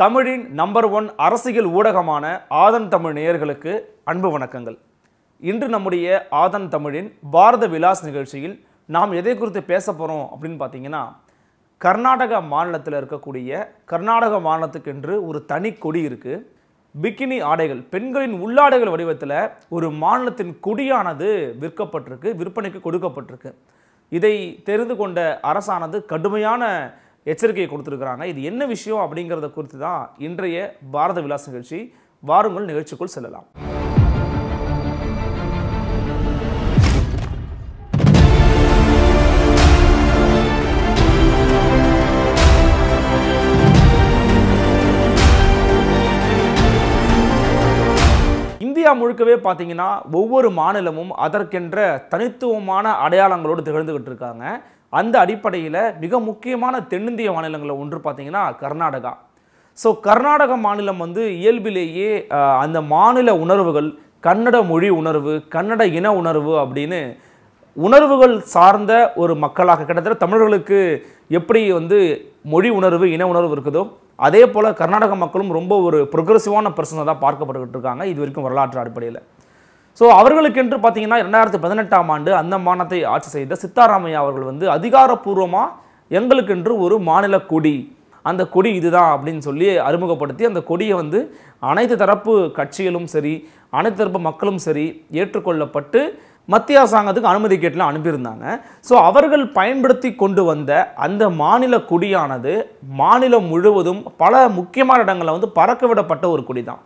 தமிழின் number one அரசியல் ஊடகமான ஆதன் தமிழ் நேயர்களுக்கு அன்பு வணக்கங்கள் இன்று நம்முடைய ஆதன் தமிழின் பாரத விலாஸ் நிகழ்ச்சியில் நாம் எதை குறித்து பேச போகிறோம் அப்படின்னு பார்த்தீங்கன்னா கர்நாடக மாநிலத்தில் இருக்கக்கூடிய கர்நாடக மாநிலத்துக்கென்று ஒரு தனி கொடி இருக்குது பிக்கினி ஆடைகள் பெண்களின் உள்ளாடைகள் வடிவத்தில் ஒரு மாநிலத்தின் கொடியானது விற்கப்பட்டிருக்கு விற்பனைக்கு கொடுக்கப்பட்டிருக்கு இதை தெரிந்து கொண்ட அரசானது கடுமையான எச்சரிக்கையை கொடுத்துருக்குறாங்க இது என்ன விஷயம் அப்படிங்கிறத குறித்து தான் இன்றைய பாரத விலாஸ் நிகழ்ச்சி வாருங்கள் நிகழ்ச்சிக்குள் செல்லலாம் இந்தியா முழுக்கவே பார்த்தீங்கன்னா ஒவ்வொரு மாநிலமும் அதற்கென்ற தனித்துவமான அடையாளங்களோடு திகழ்ந்துகிட்டு இருக்காங்க அந்த அடிப்படையில் மிக முக்கியமான தென்னிந்திய மாநிலங்களில் ஒன்று பார்த்தீங்கன்னா கர்நாடகா ஸோ கர்நாடக மாநிலம் வந்து இயல்பிலேயே அந்த மாநில உணர்வுகள் கன்னட மொழி உணர்வு கன்னட இன உணர்வு அப்படின்னு உணர்வுகள் சார்ந்த ஒரு மக்களாக கிட்டத்தட்ட தமிழர்களுக்கு எப்படி வந்து மொழி உணர்வு இன உணர்வு இருக்குதோ அதே போல் கர்நாடக மக்களும் ரொம்ப ஒரு ப்ரொக்ரெசிவான பர்சனாக தான் பார்க்கப்பட்டுக்கிட்டு இருக்காங்க இது வரைக்கும் வரலாற்று அடிப்படையில் ஸோ அவர்களுக்கென்று பார்த்தீங்கன்னா ரெண்டாயிரத்து பதினெட்டாம் ஆண்டு அந்த மாநிலத்தை ஆட்சி செய்த சித்தாராமையா அவர்கள் வந்து அதிகாரப்பூர்வமாக எங்களுக்கென்று ஒரு மாநில கொடி அந்த கொடி இதுதான் அப்படின்னு சொல்லி அறிமுகப்படுத்தி அந்த கொடியை வந்து அனைத்து தரப்பு கட்சிகளும் சரி அனைத்து தரப்பு மக்களும் சரி ஏற்றுக்கொள்ளப்பட்டு மத்திய அரசாங்கத்துக்கு அனுமதி கேட்டுலாம் அனுப்பியிருந்தாங்க ஸோ அவர்கள் பயன்படுத்தி கொண்டு வந்த அந்த மாநில கொடியானது மாநிலம் முழுவதும் பல முக்கியமான இடங்களில் வந்து பறக்க விடப்பட்ட ஒரு கொடி தான்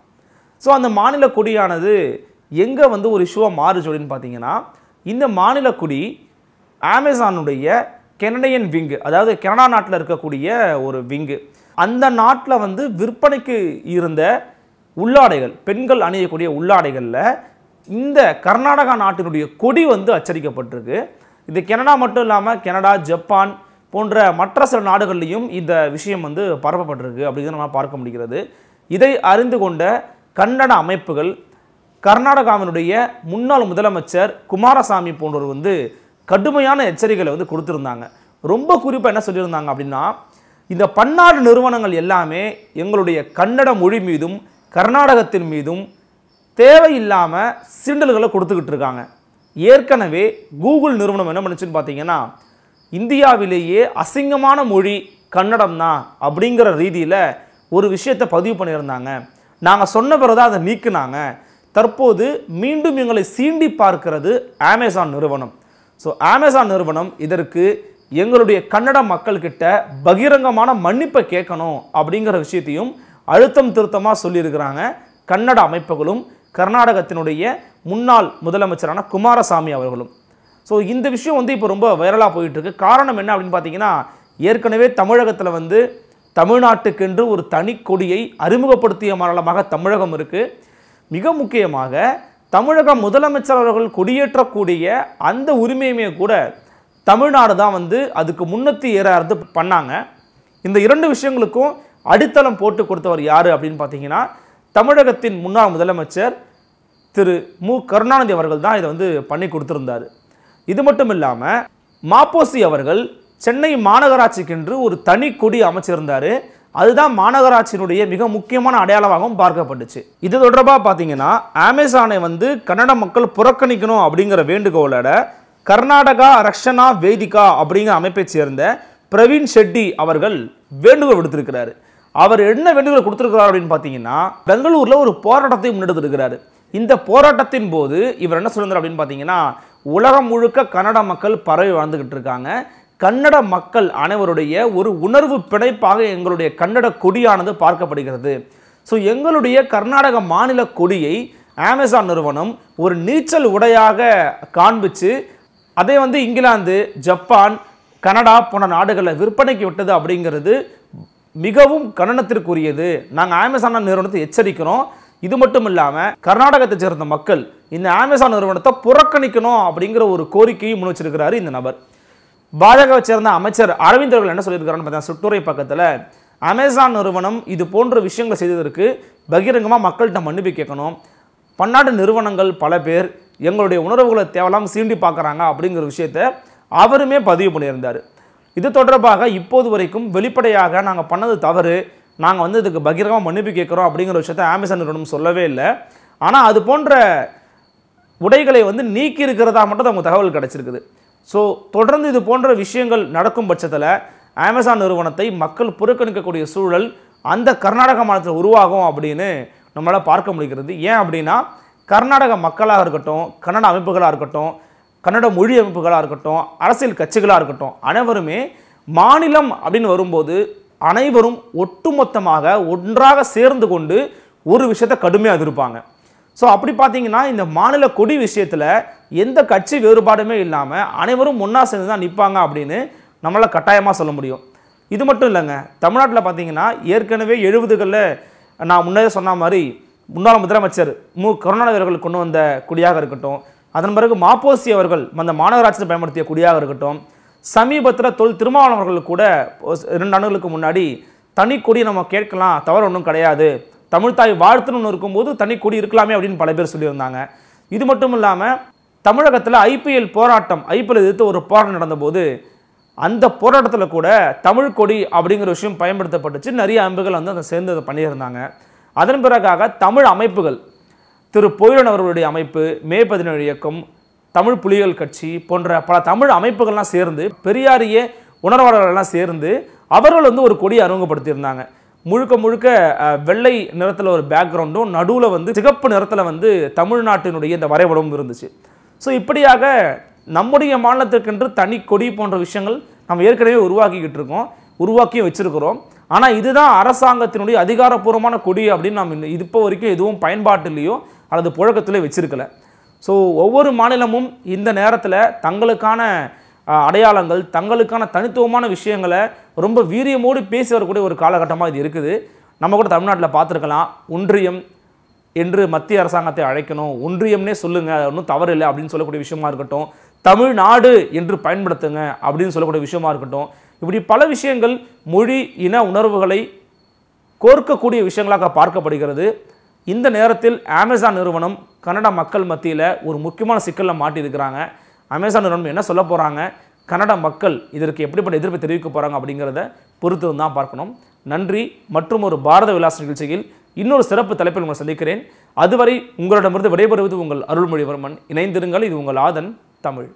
ஸோ அந்த மாநில கொடியானது எங்கே வந்து ஒரு இஷ்யூவாக மாறுச்சு அப்படின்னு பார்த்தீங்கன்னா இந்த மாநில குடி அமேசானுடைய கெனடையன் விங்கு அதாவது கனடா நாட்டில் இருக்கக்கூடிய ஒரு விங்கு அந்த நாட்டில் வந்து விற்பனைக்கு இருந்த உள்ளாடைகள் பெண்கள் அணியக்கூடிய உள்ளாடைகளில் இந்த கர்நாடகா நாட்டினுடைய கொடி வந்து அச்சடிக்கப்பட்டிருக்கு இது கனடா மட்டும் இல்லாமல் கனடா ஜப்பான் போன்ற மற்ற சில நாடுகள்லையும் இந்த விஷயம் வந்து பரப்பப்பட்டிருக்கு அப்படிங்கிறத நம்ம பார்க்க முடிகிறது இதை அறிந்து கொண்ட கன்னட அமைப்புகள் கர்நாடகாவினுடைய முன்னாள் முதலமைச்சர் குமாரசாமி போன்றவர் வந்து கடுமையான எச்சரிக்கைகளை வந்து கொடுத்துருந்தாங்க ரொம்ப குறிப்பாக என்ன சொல்லியிருந்தாங்க அப்படின்னா இந்த பன்னாடு நிறுவனங்கள் எல்லாமே எங்களுடைய கன்னட மொழி மீதும் கர்நாடகத்தின் மீதும் தேவையில்லாமல் சிண்டல்களை கொடுத்துக்கிட்டு இருக்காங்க ஏற்கனவே கூகுள் நிறுவனம் என்ன பண்ணுச்சுன்னு பார்த்தீங்கன்னா இந்தியாவிலேயே அசிங்கமான மொழி கன்னடம் தான் அப்படிங்கிற ரீதியில் ஒரு விஷயத்தை பதிவு பண்ணியிருந்தாங்க நாங்கள் சொன்ன பிறகு அதை நீக்குனாங்க தற்போது மீண்டும் எங்களை சீண்டி பார்க்கிறது அமேசான் நிறுவனம் ஸோ அமேசான் நிறுவனம் இதற்கு எங்களுடைய கன்னட மக்கள்கிட்ட பகிரங்கமான மன்னிப்பை கேட்கணும் அப்படிங்கிற விஷயத்தையும் அழுத்தம் திருத்தமாக சொல்லியிருக்கிறாங்க கன்னட அமைப்புகளும் கர்நாடகத்தினுடைய முன்னாள் முதலமைச்சரான குமாரசாமி அவர்களும் ஸோ இந்த விஷயம் வந்து இப்போ ரொம்ப வைரலாக போயிட்டுருக்கு காரணம் என்ன அப்படின்னு பார்த்தீங்கன்னா ஏற்கனவே தமிழகத்தில் வந்து தமிழ்நாட்டுக்கென்று ஒரு தனி கொடியை அறிமுகப்படுத்திய மாநிலமாக தமிழகம் இருக்குது மிக முக்கியமாக தமிழக முதலமைச்சர் அவர்கள் கொடியேற்றக்கூடிய அந்த உரிமையுமே கூட தமிழ்நாடு தான் வந்து அதுக்கு முன்னத்தி ஏறாது பண்ணாங்க இந்த இரண்டு விஷயங்களுக்கும் அடித்தளம் போட்டு கொடுத்தவர் யார் அப்படின்னு பார்த்தீங்கன்னா தமிழகத்தின் முன்னாள் முதலமைச்சர் திரு மு கருணாநிதி அவர்கள் தான் இதை வந்து பண்ணி கொடுத்துருந்தார் இது மட்டும் இல்லாமல் மாப்போசி அவர்கள் சென்னை மாநகராட்சிக்கென்று ஒரு தனி கொடி அமைச்சிருந்தார் அதுதான் மாநகராட்சியினுடைய மிக முக்கியமான அடையாளமாகவும் பார்க்கப்பட்டுச்சு இது தொடர்பாக பார்த்தீங்கன்னா அமேசானை வந்து கன்னட மக்கள் புறக்கணிக்கணும் அப்படிங்கிற வேண்டுகோளோட கர்நாடகா ரக்ஷனா வேதிகா அப்படிங்கிற அமைப்பை சேர்ந்த பிரவீன் ஷெட்டி அவர்கள் வேண்டுகோள் விடுத்திருக்கிறார் அவர் என்ன வேண்டுகோள் கொடுத்துருக்கிறார் அப்படின்னு பார்த்தீங்கன்னா பெங்களூரில் ஒரு போராட்டத்தை முன்னெடுத்திருக்கிறாரு இந்த போராட்டத்தின் போது இவர் என்ன சொல்லுறாரு அப்படின்னு பார்த்தீங்கன்னா உலகம் முழுக்க கன்னட மக்கள் பரவி வாழ்ந்துக்கிட்டு இருக்காங்க கன்னட மக்கள் அனைவருடைய ஒரு உணர்வு பிணைப்பாக எங்களுடைய கன்னட கொடியானது பார்க்கப்படுகிறது ஸோ எங்களுடைய கர்நாடக மாநில கொடியை அமேசான் நிறுவனம் ஒரு நீச்சல் உடையாக காண்பிச்சு அதை வந்து இங்கிலாந்து ஜப்பான் கனடா போன்ற நாடுகளை விற்பனைக்கு விட்டது அப்படிங்கிறது மிகவும் கண்டனத்திற்குரியது நாங்கள் அமேசான் நிறுவனத்தை எச்சரிக்கிறோம் இது மட்டும் இல்லாமல் கர்நாடகத்தை சேர்ந்த மக்கள் இந்த அமேசான் நிறுவனத்தை புறக்கணிக்கணும் அப்படிங்கிற ஒரு கோரிக்கையும் முன் வச்சிருக்கிறாரு இந்த நபர் பாஜகவை சேர்ந்த அமைச்சர் அரவிந்த் அவர்கள் என்ன சொல்லியிருக்காருன்னு பார்த்தா சுட்டுரை பக்கத்தில் அமேசான் நிறுவனம் இது போன்ற விஷயங்களை செய்ததற்கு பகிரங்கமாக மக்கள்கிட்ட மன்னிப்பு கேட்கணும் பன்னாட்டு நிறுவனங்கள் பல பேர் எங்களுடைய உணர்வுகளை தேவலாம் சீண்டி பார்க்குறாங்க அப்படிங்கிற விஷயத்த அவருமே பதிவு பண்ணியிருந்தார் இது தொடர்பாக இப்போது வரைக்கும் வெளிப்படையாக நாங்கள் பண்ணது தவறு நாங்கள் வந்து இதுக்கு பகிரங்கமாக மன்னிப்பு கேட்குறோம் அப்படிங்கிற விஷயத்த அமேசான் நிறுவனம் சொல்லவே இல்லை ஆனால் அது போன்ற உடைகளை வந்து நீக்கி இருக்கிறதா மட்டும் அவங்க தகவல் கிடச்சிருக்குது ஸோ தொடர்ந்து இது போன்ற விஷயங்கள் நடக்கும் பட்சத்தில் அமேசான் நிறுவனத்தை மக்கள் புறக்கணிக்கக்கூடிய சூழல் அந்த கர்நாடக மாநிலத்தில் உருவாகும் அப்படின்னு நம்மளால் பார்க்க முடிகிறது ஏன் அப்படின்னா கர்நாடக மக்களாக இருக்கட்டும் கன்னட அமைப்புகளாக இருக்கட்டும் கன்னட மொழி அமைப்புகளாக இருக்கட்டும் அரசியல் கட்சிகளாக இருக்கட்டும் அனைவருமே மாநிலம் அப்படின்னு வரும்போது அனைவரும் ஒட்டுமொத்தமாக ஒன்றாக சேர்ந்து கொண்டு ஒரு விஷயத்தை கடுமையாக இருப்பாங்க ஸோ அப்படி பார்த்தீங்கன்னா இந்த மாநில கொடி விஷயத்தில் எந்த கட்சி வேறுபாடுமே இல்லாமல் அனைவரும் ஒன்றா சேர்ந்து தான் நிற்பாங்க அப்படின்னு நம்மளால் கட்டாயமாக சொல்ல முடியும் இது மட்டும் இல்லைங்க தமிழ்நாட்டில் பார்த்தீங்கன்னா ஏற்கனவே எழுபதுகளில் நான் முன்னே சொன்ன மாதிரி முன்னாள் முதலமைச்சர் மு கருணாநிதி அவர்கள் கொண்டு வந்த குடியாக இருக்கட்டும் அதன் பிறகு மாப்போசி அவர்கள் அந்த மாநகராட்சியில் பயன்படுத்திய குடியாக இருக்கட்டும் சமீபத்தில் தொல் திருமாவளவர்கள் கூட இரண்டு ஆண்டுகளுக்கு முன்னாடி தனி கொடி நம்ம கேட்கலாம் தவறு ஒன்றும் கிடையாது தமிழ்தாய் வாழ்த்துன்னு இருக்கும்போது தனி கொடி இருக்கலாமே அப்படின்னு பல பேர் சொல்லியிருந்தாங்க இது மட்டும் இல்லாமல் தமிழகத்தில் ஐபிஎல் போராட்டம் ஐபிஎல் எதிர்த்து ஒரு போராட்டம் நடந்தபோது அந்த போராட்டத்தில் கூட தமிழ் கொடி அப்படிங்கிற விஷயம் பயன்படுத்தப்பட்டுச்சு நிறைய அமைப்புகள் வந்து அதை சேர்ந்து அதை பண்ணியிருந்தாங்க அதன் பிறகாக தமிழ் அமைப்புகள் திரு பொயிலன் அவர்களுடைய அமைப்பு மே பதினேழு இயக்கம் தமிழ் புலிகள் கட்சி போன்ற பல தமிழ் அமைப்புகள்லாம் சேர்ந்து பெரியாரிய உணர்வாளர்கள்லாம் சேர்ந்து அவர்கள் வந்து ஒரு கொடியை அறிமுகப்படுத்தியிருந்தாங்க முழுக்க முழுக்க வெள்ளை நிறத்தில் ஒரு பேக்ரவுண்டும் நடுவில் வந்து சிகப்பு நிறத்தில் வந்து தமிழ்நாட்டினுடைய இந்த வரைபடமும் இருந்துச்சு ஸோ இப்படியாக நம்முடைய மாநிலத்திற்கென்று தனி கொடி போன்ற விஷயங்கள் நம்ம ஏற்கனவே உருவாக்கிக்கிட்டு இருக்கோம் உருவாக்கியும் வச்சுருக்கிறோம் ஆனால் இதுதான் அரசாங்கத்தினுடைய அதிகாரப்பூர்வமான கொடி அப்படின்னு நம்ம இது இப்போ வரைக்கும் எதுவும் பயன்பாட்டிலேயோ அல்லது புழக்கத்திலே வச்சிருக்கல ஸோ ஒவ்வொரு மாநிலமும் இந்த நேரத்தில் தங்களுக்கான அடையாளங்கள் தங்களுக்கான தனித்துவமான விஷயங்களை ரொம்ப வீரியமோடு பேசி வரக்கூடிய ஒரு காலகட்டமாக இது இருக்குது நம்ம கூட தமிழ்நாட்டில் பார்த்துருக்கலாம் ஒன்றியம் என்று மத்திய அரசாங்கத்தை அழைக்கணும் ஒன்றியம்னே சொல்லுங்கள் ஒன்றும் தவறு இல்லை அப்படின்னு சொல்லக்கூடிய விஷயமா இருக்கட்டும் தமிழ்நாடு என்று பயன்படுத்துங்க அப்படின்னு சொல்லக்கூடிய விஷயமா இருக்கட்டும் இப்படி பல விஷயங்கள் மொழி இன உணர்வுகளை கோர்க்கக்கூடிய விஷயங்களாக பார்க்கப்படுகிறது இந்த நேரத்தில் அமேசான் நிறுவனம் கன்னட மக்கள் மத்தியில் ஒரு முக்கியமான சிக்கலில் மாட்டியிருக்கிறாங்க அமேசான் நிறுவனம் என்ன சொல்ல போகிறாங்க கன்னட மக்கள் இதற்கு எப்படிப்பட்ட எதிர்ப்பை தெரிவிக்க போகிறாங்க அப்படிங்கிறத பொறுத்து தான் பார்க்கணும் நன்றி மற்றும் ஒரு பாரத விலாச நிகழ்ச்சியில் இன்னொரு சிறப்பு தலைப்பில் உங்களை சந்திக்கிறேன் அதுவரை உங்களிடமிருந்து விடைபெறுவது உங்கள் அருள்மொழிவர்மன் இணைந்திருங்கள் இது உங்கள் ஆதன் தமிழ்